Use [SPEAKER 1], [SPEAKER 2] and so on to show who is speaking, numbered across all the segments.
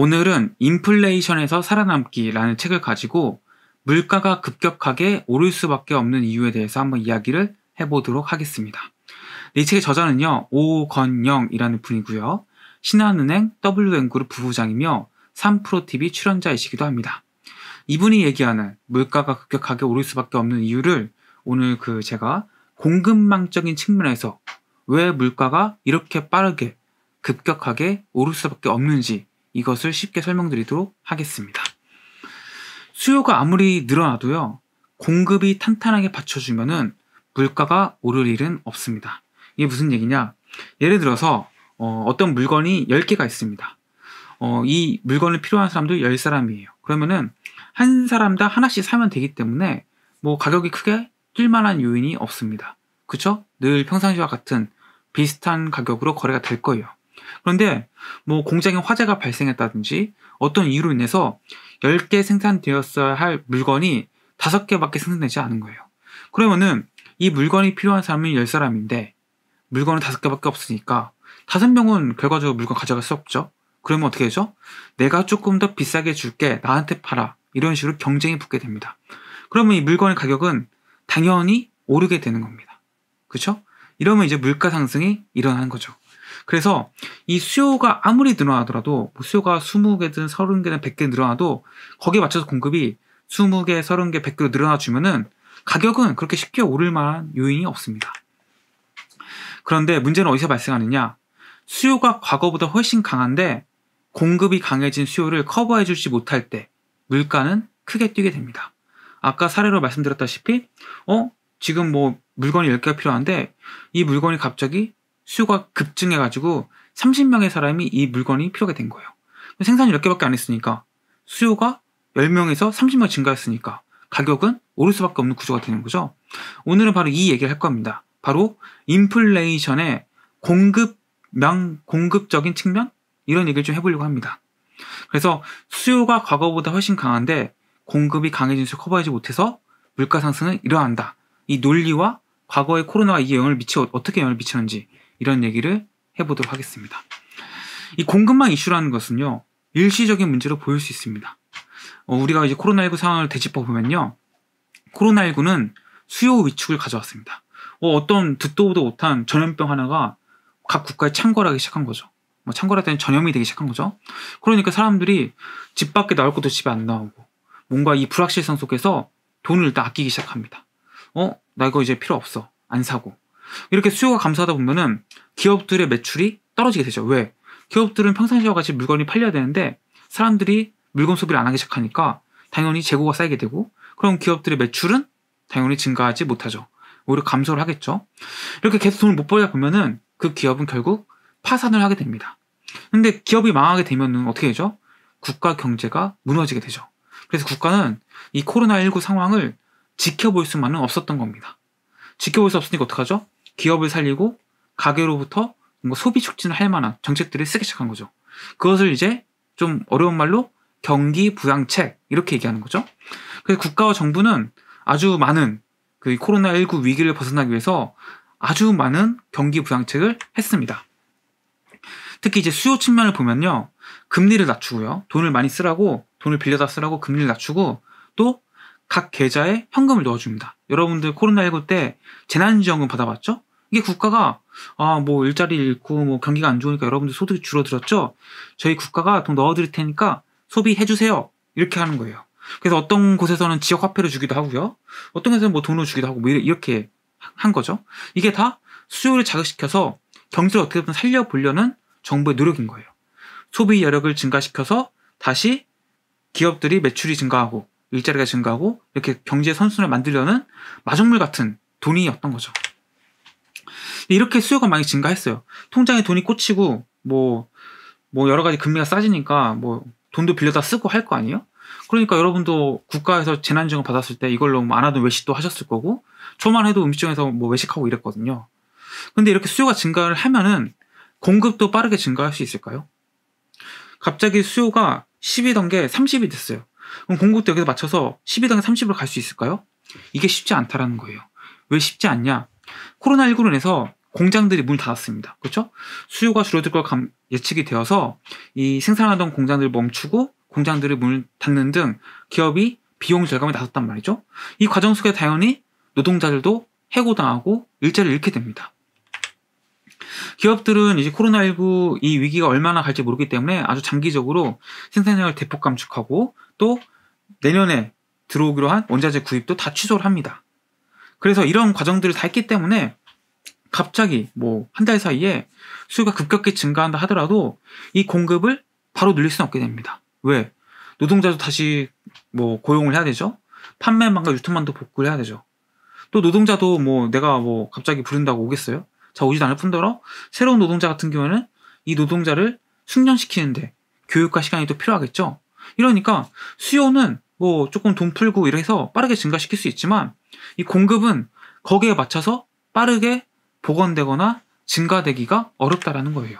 [SPEAKER 1] 오늘은 인플레이션에서 살아남기라는 책을 가지고 물가가 급격하게 오를 수밖에 없는 이유에 대해서 한번 이야기를 해보도록 하겠습니다. 네, 이 책의 저자는요, 오건영이라는 분이고요. 신한은행 WN그룹 부부장이며 3프로TV 출연자이시기도 합니다. 이분이 얘기하는 물가가 급격하게 오를 수밖에 없는 이유를 오늘 그 제가 공급망적인 측면에서 왜 물가가 이렇게 빠르게 급격하게 오를 수밖에 없는지 이것을 쉽게 설명드리도록 하겠습니다. 수요가 아무리 늘어나도요, 공급이 탄탄하게 받쳐주면은 물가가 오를 일은 없습니다. 이게 무슨 얘기냐? 예를 들어서 어, 떤 물건이 10개가 있습니다. 어, 이 물건을 필요한 사람도 10사람이에요. 그러면은 한 사람당 하나씩 사면 되기 때문에 뭐 가격이 크게 뛸 만한 요인이 없습니다. 그쵸? 늘 평상시와 같은 비슷한 가격으로 거래가 될 거예요. 그런데 뭐 공장에 화재가 발생했다든지 어떤 이유로 인해서 10개 생산되었어야 할 물건이 5개밖에 생산되지 않은 거예요. 그러면은 이 물건이 필요한 사람이 10사람인데 물건은 5개밖에 없으니까 5명은 결과적으로 물건 가져갈 수 없죠. 그러면 어떻게 되죠? 내가 조금 더 비싸게 줄게 나한테 팔아 이런 식으로 경쟁이 붙게 됩니다. 그러면 이 물건의 가격은 당연히 오르게 되는 겁니다. 그렇죠? 이러면 이제 물가 상승이 일어나는 거죠. 그래서 이 수요가 아무리 늘어나더라도 뭐 수요가 20개든 30개든 100개 늘어나도 거기에 맞춰서 공급이 20개, 30개, 100개로 늘어나 주면은 가격은 그렇게 쉽게 오를 만한 요인이 없습니다. 그런데 문제는 어디서 발생하느냐? 수요가 과거보다 훨씬 강한데 공급이 강해진 수요를 커버해 주지 못할 때 물가는 크게 뛰게 됩니다. 아까 사례로 말씀드렸다시피 어 지금 뭐 물건이 10개가 필요한데 이 물건이 갑자기 수요가 급증해가지고 30명의 사람이 이 물건이 필요하게 된 거예요. 생산이 10개밖에 안 했으니까 수요가 10명에서 30명 증가했으니까 가격은 오를 수밖에 없는 구조가 되는 거죠. 오늘은 바로 이 얘기를 할 겁니다. 바로 인플레이션의 공급량, 공급적인 측면? 이런 얘기를 좀 해보려고 합니다. 그래서 수요가 과거보다 훨씬 강한데 공급이 강해진 수를 커버하지 못해서 물가 상승은 일어난다. 이 논리와 과거에 코로나가 이게 영향을 미치 어떻게 영향을 미치는지 이런 얘기를 해보도록 하겠습니다. 이 공급망 이슈라는 것은요 일시적인 문제로 보일 수 있습니다. 어, 우리가 이제 코로나19 상황을 되짚어 보면요 코로나19는 수요 위축을 가져왔습니다. 어, 어떤 듣도 보도 못한 전염병 하나가 각 국가에 창궐하기 시작한 거죠. 뭐창궐할 때는 전염이 되기 시작한 거죠. 그러니까 사람들이 집 밖에 나올 것도 집에 안 나오고 뭔가 이 불확실성 속에서 돈을 일단 아끼기 시작합니다. 어? 나 이거 이제 필요 없어. 안 사고. 이렇게 수요가 감소하다 보면은 기업들의 매출이 떨어지게 되죠. 왜? 기업들은 평상시와 같이 물건이 팔려야 되는데 사람들이 물건 소비를 안 하기 시작하니까 당연히 재고가 쌓이게 되고 그럼 기업들의 매출은 당연히 증가하지 못하죠. 오히려 감소를 하겠죠. 이렇게 계속 돈을 못 벌다 보면은 그 기업은 결국 파산을 하게 됩니다. 근데 기업이 망하게 되면은 어떻게 되죠? 국가 경제가 무너지게 되죠. 그래서 국가는 이 코로나19 상황을 지켜볼 수만은 없었던 겁니다. 지켜볼 수 없으니까 어떡하죠? 기업을 살리고 가게로부터 뭔가 소비 촉진을 할 만한 정책들을 쓰기 시작한 거죠. 그것을 이제 좀 어려운 말로 경기 부양책 이렇게 얘기하는 거죠. 그래서 국가와 정부는 아주 많은 그 코로나19 위기를 벗어나기 위해서 아주 많은 경기 부양책을 했습니다. 특히 이제 수요 측면을 보면요. 금리를 낮추고요. 돈을 많이 쓰라고 돈을 빌려다 쓰라고 금리를 낮추고 또각 계좌에 현금을 넣어줍니다. 여러분들 코로나19 때 재난지원금 받아봤죠? 이게 국가가 아 뭐 일자리 잃고 뭐 경기가 안 좋으니까 여러분들 소득이 줄어들었죠? 저희 국가가 돈 넣어드릴 테니까 소비해 주세요 이렇게 하는 거예요. 그래서 어떤 곳에서는 지역 화폐를 주기도 하고요, 어떤 곳에서는 뭐 돈으로 주기도 하고 뭐 이렇게 한 거죠. 이게 다 수요를 자극시켜서 경제를 어떻게 든 살려보려는 정부의 노력인 거예요. 소비 여력을 증가시켜서 다시 기업들이 매출이 증가하고 일자리가 증가하고 이렇게 경제 선순환을 만들려는 마중물 같은 돈이었던 거죠. 이렇게 수요가 많이 증가했어요. 통장에 돈이 꽂히고 뭐, 뭐 여러 가지 금리가 싸지니까 뭐 돈도 빌려다 쓰고 할 거 아니에요? 그러니까 여러분도 국가에서 재난지원금 받았을 때 이걸로 뭐안 하던 외식도 하셨을 거고 초만 해도 음식점에서 뭐 외식하고 이랬거든요. 근데 이렇게 수요가 증가를 하면은 공급도 빠르게 증가할 수 있을까요? 갑자기 수요가 10이던 게 30이 됐어요. 그럼 공급도 여기서 맞춰서 12당에 30으로 갈 수 있을까요? 이게 쉽지 않다라는 거예요. 왜 쉽지 않냐? 코로나19로 인해서 공장들이 문을 닫았습니다. 그렇죠? 수요가 줄어들 걸 감, 예측이 되어서 이 생산하던 공장들을 멈추고 공장들을 문을 닫는 등 기업이 비용 절감에 나섰단 말이죠. 이 과정 속에 당연히 노동자들도 해고당하고 일자를 잃게 됩니다. 기업들은 이제 코로나19 이 위기가 얼마나 갈지 모르기 때문에 아주 장기적으로 생산량을 대폭 감축하고 또 내년에 들어오기로 한 원자재 구입도 다 취소를 합니다. 그래서 이런 과정들을 다 했기 때문에 갑자기 뭐 한 달 사이에 수요가 급격히 증가한다 하더라도 이 공급을 바로 늘릴 수는 없게 됩니다. 왜? 노동자도 다시 뭐 고용을 해야 되죠. 판매망과 유통망도 복구를 해야 되죠. 또 노동자도 뭐 내가 뭐 갑자기 부른다고 오겠어요? 자 오지도 않을 뿐더러 새로운 노동자 같은 경우에는 이 노동자를 숙련시키는데 교육과 시간이 또 필요하겠죠. 이러니까 수요는 뭐 조금 돈 풀고 이래서 빠르게 증가시킬 수 있지만 이 공급은 거기에 맞춰서 빠르게 복원되거나 증가되기가 어렵다라는 거예요.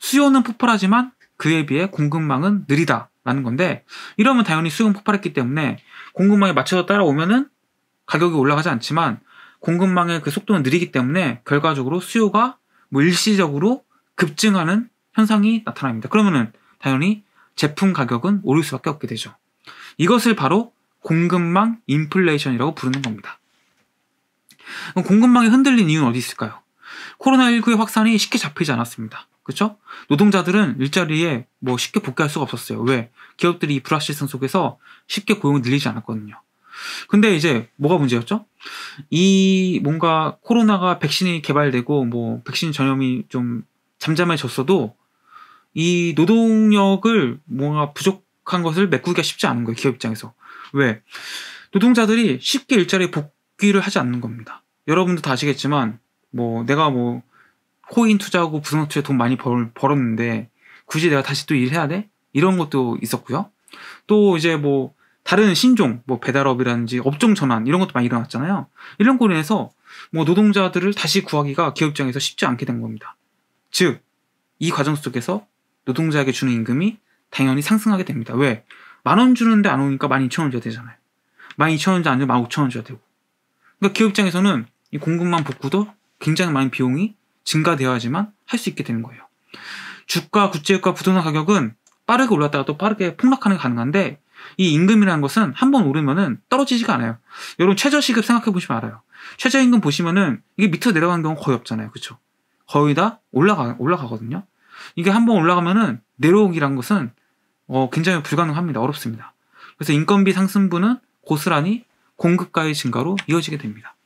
[SPEAKER 1] 수요는 폭발하지만 그에 비해 공급망은 느리다라는 건데 이러면 당연히 수요는 폭발했기 때문에 공급망에 맞춰서 따라오면은 가격이 올라가지 않지만 공급망의 그 속도는 느리기 때문에 결과적으로 수요가 뭐 일시적으로 급증하는 현상이 나타납니다. 그러면은 당연히 제품 가격은 오를 수밖에 없게 되죠. 이것을 바로 공급망 인플레이션이라고 부르는 겁니다. 공급망이 흔들린 이유는 어디 있을까요? 코로나19의 확산이 쉽게 잡히지 않았습니다. 그렇죠? 노동자들은 일자리에 뭐 쉽게 복귀할 수가 없었어요. 왜? 기업들이 이 불확실성 속에서 쉽게 고용을 늘리지 않았거든요. 근데 이제 뭐가 문제였죠? 이 뭔가 코로나가 백신이 개발되고 뭐 백신 전염이 좀 잠잠해졌어도 이 노동력을 뭔가 부족한 것을 메꾸기가 쉽지 않은 거예요 기업 입장에서 왜 노동자들이 쉽게 일자리에 복귀를 하지 않는 겁니다 여러분도 다 아시겠지만 뭐 내가 뭐 코인 투자하고 부동 투자에 돈 많이 벌, 벌었는데 굳이 내가 다시 또 일해야 돼 이런 것도 있었고요 또 이제 뭐 다른 신종, 뭐 배달업이라든지 업종 전환 이런 것도 많이 일어났잖아요. 이런 거로 인해서 뭐 노동자들을 다시 구하기가 기업 장에서 쉽지 않게 된 겁니다. 즉, 이 과정 속에서 노동자에게 주는 임금이 당연히 상승하게 됩니다. 왜? 만 원 주는데 안 오니까 만 이천 원 줘야 되잖아요. 만 이천 원 줘야 안만 오천 원 줘야 되고. 그러니까 기업 장에서는이 공급만 복구도 굉장히 많은 비용이 증가되어야지만 할 수 있게 되는 거예요. 주가, 국제유가 부동산 가격은 빠르게 올랐다가 또 빠르게 폭락하는 게 가능한데 이 임금이라는 것은 한 번 오르면은 떨어지지가 않아요. 여러분 최저시급 생각해 보시면 알아요. 최저임금 보시면은 이게 밑으로 내려가는 경우 거의 없잖아요. 그렇죠? 거의 다 올라가 올라가거든요. 이게 한번 올라가면은 내려오기란 것은 어, 굉장히 불가능합니다. 어렵습니다. 그래서 인건비 상승분은 고스란히 공급가의 증가로 이어지게 됩니다.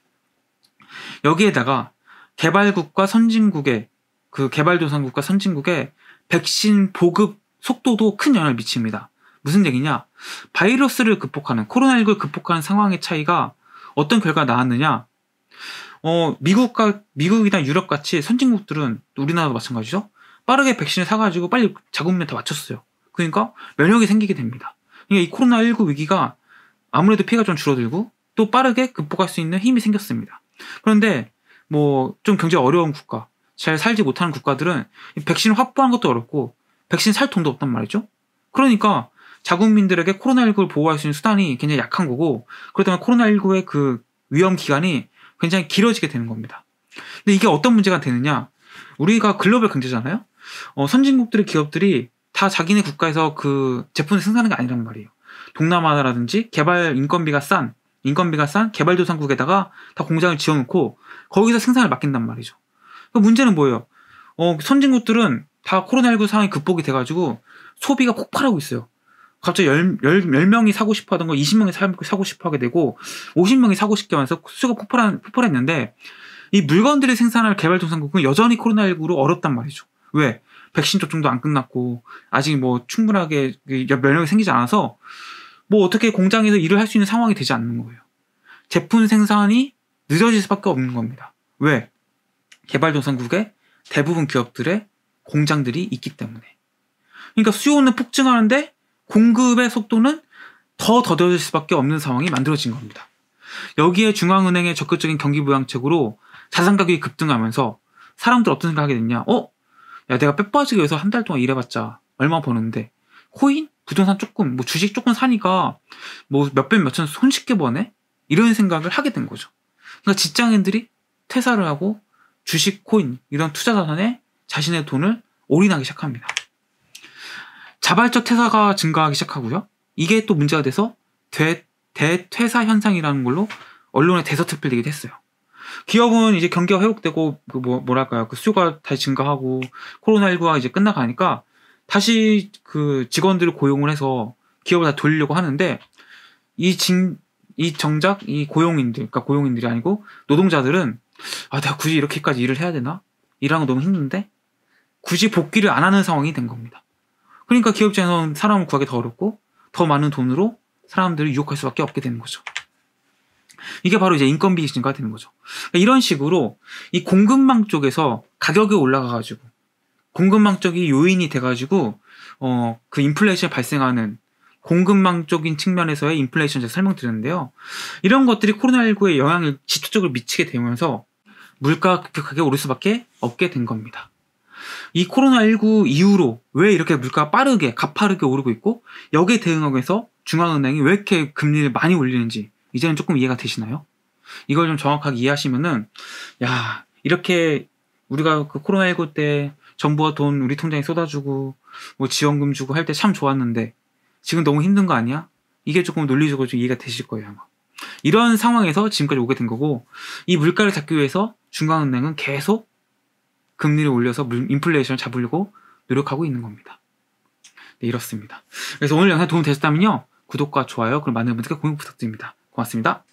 [SPEAKER 1] 여기에다가 개발국과 선진국의 그 개발도상국과 선진국의 백신 보급 속도도 큰 영향을 미칩니다. 무슨 얘기냐? 바이러스를 극복하는, 코로나19를 극복하는 상황의 차이가 어떤 결과가 나왔느냐? 어, 미국과, 미국이나 유럽 같이 선진국들은 우리나라도 마찬가지죠? 빠르게 백신을 사가지고 빨리 자국민 다 맞췄어요. 그러니까 면역이 생기게 됩니다. 그러니까 이 코로나19 위기가 아무래도 피해가 좀 줄어들고 또 빠르게 극복할 수 있는 힘이 생겼습니다. 그런데 뭐 좀 경제 어려운 국가, 잘 살지 못하는 국가들은 백신 을 확보하는 것도 어렵고 백신 살 돈도 없단 말이죠. 그러니까 자국민들에게 코로나19를 보호할 수 있는 수단이 굉장히 약한 거고 그렇다면 코로나19의 그 위험 기간이 굉장히 길어지게 되는 겁니다. 근데 이게 어떤 문제가 되느냐? 우리가 글로벌 경제잖아요. 어, 선진국들의 기업들이 다 자기네 국가에서 그 제품을 생산하는 게 아니란 말이에요. 동남아라든지 개발 인건비가 싼 인건비가 싼 개발도상국에다가 다 공장을 지어놓고 거기서 생산을 맡긴단 말이죠. 그 문제는 뭐예요? 어, 선진국들은 다 코로나19 상황이 극복이 돼가지고 소비가 폭발하고 있어요. 갑자기 10, 10, 명이 사고 싶어 하던 걸 20명이 사고 싶어 하게 되고 50명이 사고 싶게 와서 수가 요 폭발한, 폭발했는데 이 물건들을 생산할 개발도상국은 여전히 코로나19로 어렵단 말이죠. 왜? 백신 접종도 안 끝났고 아직 뭐 충분하게 면역이 그 생기지 않아서 뭐 어떻게 공장에서 일을 할 수 있는 상황이 되지 않는 거예요. 제품 생산이 늦어질 수밖에 없는 겁니다. 왜? 개발도상국의 대부분 기업들의 공장들이 있기 때문에. 그러니까 수요는 폭증하는데 공급의 속도는 더 더뎌질 수밖에 없는 상황이 만들어진 겁니다. 여기에 중앙은행의 적극적인 경기 부양책으로 자산 가격이 급등하면서 사람들 어떤 생각하게 됐냐? 어? 야 내가 빼빠지기 위해서 한 달 동안 일해봤자 얼마 버는데 코인, 부동산 조금, 뭐 주식 조금 사니까 뭐몇백 몇천 손쉽게 버네? 이런 생각을 하게 된 거죠. 그러니까 직장인들이 퇴사를 하고 주식, 코인 이런 투자 자산에 자신의 돈을 올인하기 시작합니다. 자발적 퇴사가 증가하기 시작하고요. 이게 또 문제가 돼서 대, 대퇴사 현상이라는 걸로 언론에 대서특필 되기도 했어요. 기업은 이제 경기가 회복되고 그 뭐, 뭐랄까요 그 수요가 다시 증가하고 코로나19가 이제 끝나가니까 다시 그 직원들을 고용을 해서 기업을 다 돌리려고 하는데 이 진, 이 정작 이 고용인들, 그러니까 고용인들이 아니고 노동자들은 아, 내가 굳이 이렇게까지 일을 해야 되나? 일하는 거 너무 힘든데? 굳이 복귀를 안 하는 상황이 된 겁니다. 그러니까 기업자에서는 사람을 구하기 더 어렵고 더 많은 돈으로 사람들을 유혹할 수밖에 없게 되는 거죠. 이게 바로 이제 인건비 증가가 되는 거죠. 그러니까 이런 식으로 이 공급망 쪽에서 가격이 올라가가지고 공급망 쪽이 요인이 돼가지고 어 그 인플레이션 발생하는 공급망쪽인 측면에서의 인플레이션 제가 설명드렸는데요. 이런 것들이 코로나19의 영향을 지속적으로 미치게 되면서 물가가 급격하게 오를 수밖에 없게 된 겁니다. 이 코로나19 이후로 왜 이렇게 물가가 빠르게 가파르게 오르고 있고 여기에 대응하기 위해서 중앙은행이 왜 이렇게 금리를 많이 올리는지 이제는 조금 이해가 되시나요? 이걸 좀 정확하게 이해하시면은 야 이렇게 우리가 그 코로나19 때 정부가 돈 우리 통장에 쏟아주고 뭐 지원금 주고 할 때 참 좋았는데 지금 너무 힘든 거 아니야? 이게 조금 논리적으로 좀 이해가 되실 거예요 아마. 이런 상황에서 지금까지 오게 된 거고 이 물가를 잡기 위해서 중앙은행은 계속 금리를 올려서 인플레이션을 잡으려고 노력하고 있는 겁니다. 네, 이렇습니다. 그래서 오늘 영상 도움 되셨다면요. 구독과 좋아요 그리고 많은 분들께 공유 부탁드립니다. 고맙습니다.